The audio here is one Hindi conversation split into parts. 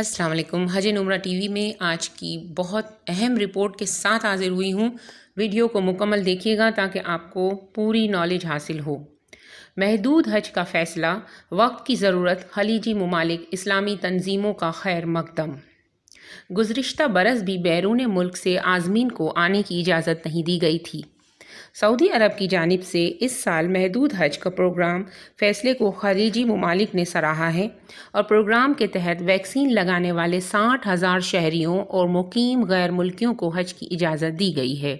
अस्सलाम वालेकुम हजन नुमरा टीवी में आज की बहुत अहम रिपोर्ट के साथ हाजिर हुई हूँ वीडियो को मुकम्मल देखिएगा ताकि आपको पूरी नॉलेज हासिल हो महदूद हज का फ़ैसला वक्त की ज़रूरत खलीजी ममालिक इस्लामी तनजीमों का खैर मकदम गुजरिश्ता बरस भी बैरून मुल्क से आज़मीन को आने की इजाज़त नहीं दी गई थी सऊदी अरब की जानब से इस साल महदूद हज का प्रोग्राम फैसले को खलीजी ममालिक ने सराहा है और प्रोग्राम के तहत वैक्सीन लगाने वाले साठ हज़ार शहरीों और मुकीम गैर मुल्कियों को हज की इजाज़त दी गई है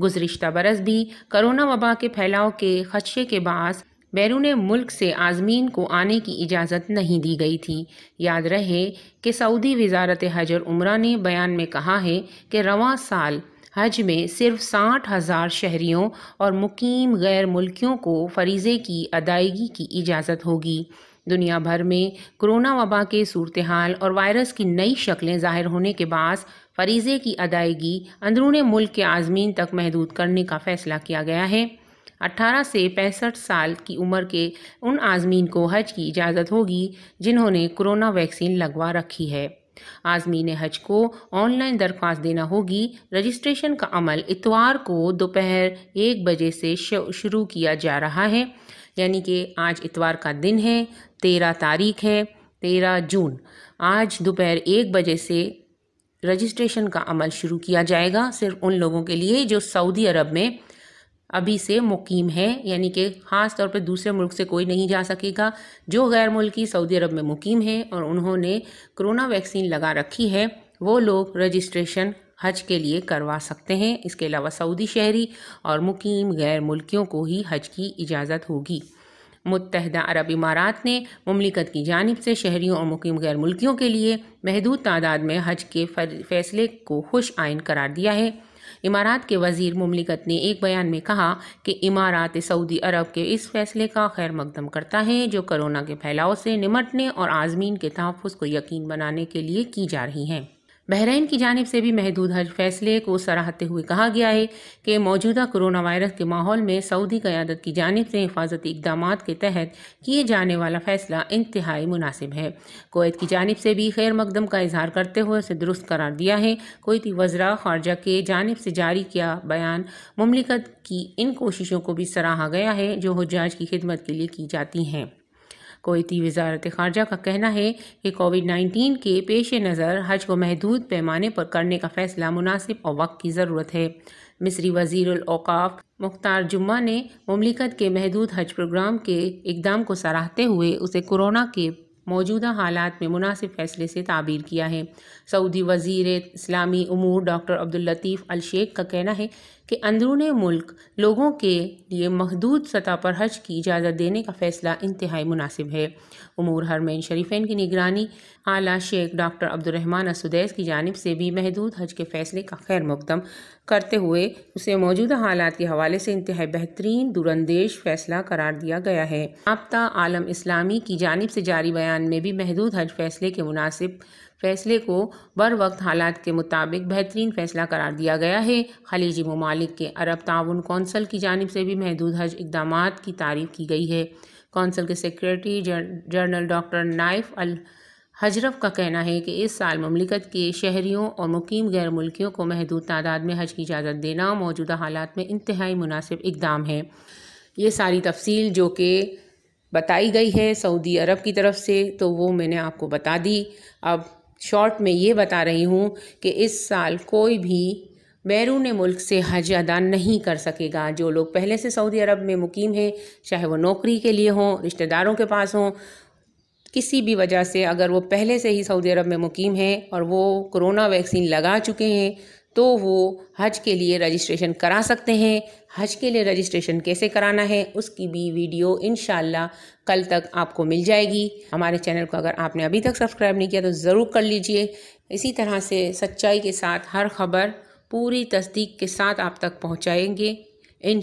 गुजशत बरस भी करोना वबा के फैलाव के खदशे के बास बैरून मुल्क से आज़मीन को आने की इजाज़त नहीं दी गई थी याद रहे कि सऊदी वजारत हजर और उम्र ने बयान में कहा है कि रवा साल हज में सिर्फ साठ हज़ार शहरीों और मुकीम गैर मुल्कियों को फरीज़े की अदायगी की इजाज़त होगी दुनिया भर में कोरोना वबा के सूरत हाल और वायरस की नई शक्लें ज़ाहिर होने के बाद फरीज़े की अदायगी अंदरून मुल्क के आज़मीन तक महदूद करने का फ़ैसला किया गया है 18 से पैंसठ साल की उम्र के उन आज़मीन को हज की इजाज़त होगी जिन्होंने कोरोना वैक्सीन लगवा रखी है आज़मीन हज को ऑनलाइन दरख्वास्त देना होगी रजिस्ट्रेशन का अमल इतवार को दोपहर एक बजे से शुरू किया जा रहा है यानी कि आज इतवार का दिन है तेरह तारीख है तेरह जून आज दोपहर एक बजे से रजिस्ट्रेशन का अमल शुरू किया जाएगा सिर्फ उन लोगों के लिए जो सऊदी अरब में अभी से मुकीम है यानी कि ख़ास तौर पर दूसरे मुल्क से कोई नहीं जा सकेगा जो गैर मुल्की सऊदी अरब में मुकीम है और उन्होंने कोरोना वैक्सीन लगा रखी है वो लोग रजिस्ट्रेशन हज के लिए करवा सकते हैं इसके अलावा सऊदी शहरी और मुकीम गैर मुल्कियों को ही हज की इजाज़त होगी मुतहदा अरब इमारात ने ममलिकत की जानब से शहरीों और मुकीम गैर मुल्कियों के लिए महदूद तादाद में हज के फैसले को खुश आयन करार दिया है इमारात के वजीर मुमलिकत ने एक बयान में कहा कि इमारात सऊदी अरब के इस फैसले का खैर मकदम करता है जो कोरोना के फैलाव से निमटने और आज़मीन के तहफ़ को यकीन बनाने के लिए की जा रही हैं बहरीन की जानब से भी महदूद हज फैसले को सराहते हुए कहा गया है कि मौजूदा कोरोना वायरस के माहौल में सऊदी क़्यादत की जानब से हिफाजती इकदाम के तहत किए जाने वाला फ़ैसला इंतहाई मुनासिब है कोयत की जानब से भी खैर मकदम का इजहार करते हुए उसे दुरुस्त करार दिया है कोयती वज्रा खारजा के जानब से जारी किया बयान ममलिकत की इन कोशिशों को भी सराहा गया है जो हजाज की खिदमत के लिए की जाती हैं कोयती वजारत खारजा का कहना है कि कोविड नाइन्टीन के पेश नज़र हज को महदूद पैमाने पर करने का फैसला मुनासिब और वक्त की ज़रूरत है मिस्री वजीर अवकाफ़ मुख्तार जुम्मा ने ममलिकत के महदूद हज प्रोग्राम के इकदाम को सराहते हुए उसे कोरोना के मौजूदा हालात में मुनासिब फैसले से ताबीर किया है सऊदी वजीर इस्लामी अमूर doctor Abdul Latif Al Sheikh का कहना है कि अंदरून मुल्क लोगों के लिए महदूद सतह पर हज की इजाज़त देने का फ़ैसला इंतहाई मुनासिब है अमूर हरमैन शरीफेन की निगरानी आला शेख डॉक्टर अब्दुलरहमान असुदैस की जानब से भी महदूद हज के फ़ैसले का खैर मुकदम करते हुए उसे मौजूदा हालात के हवाले से इंतहा बेहतरीन दुरंदेश फैसला करार दिया गया है आपता आलम इस्लामी की जानब से जारी बयान में भी महदूद हज फैसले के मुनासिब फैसले को बर वक्त हालात के मुताबिक बेहतरीन फैसला करार दिया गया है खलीजी ममालिक के अरब ताउन कौंसल की जानब से भी महदूद हज इकदाम की तारीफ की गई है कौंसल के secretary general doctor Nayef Al Hajraf का कहना है कि इस साल ममलिकत के शहरीों और मुकीम गैर मुल्कियों को महदूद तादाद में हज की इजाज़त देना मौजूदा हालात में इंतहाई मुनासिब इकदाम है ये सारी तफसील जो कि बताई गई है सऊदी अरब की तरफ से तो वो मैंने आपको बता दी अब शॉर्ट में ये बता रही हूँ कि इस साल कोई भी बैरून मुल्क से हज अदा नहीं कर सकेगा जो लोग पहले से सऊदी अरब में मुकीम हैं चाहे वो नौकरी के लिए हों रिश्तेदारों के पास हों किसी भी वजह से अगर वो पहले से ही सऊदी अरब में मुकीम हैं और वो कोरोना वैक्सीन लगा चुके हैं तो वो हज के लिए रजिस्ट्रेशन करा सकते हैं हज के लिए रजिस्ट्रेशन कैसे कराना है उसकी भी वीडियो इन कल तक आपको मिल जाएगी हमारे चैनल को अगर आपने अभी तक सब्सक्राइब नहीं किया तो ज़रूर कर लीजिए इसी तरह से सच्चाई के साथ हर खबर पूरी तस्दीक के साथ आप तक पहुँचाएंगे इन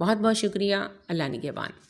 बहुत बहुत शुक्रिया अल्लाह निगेबान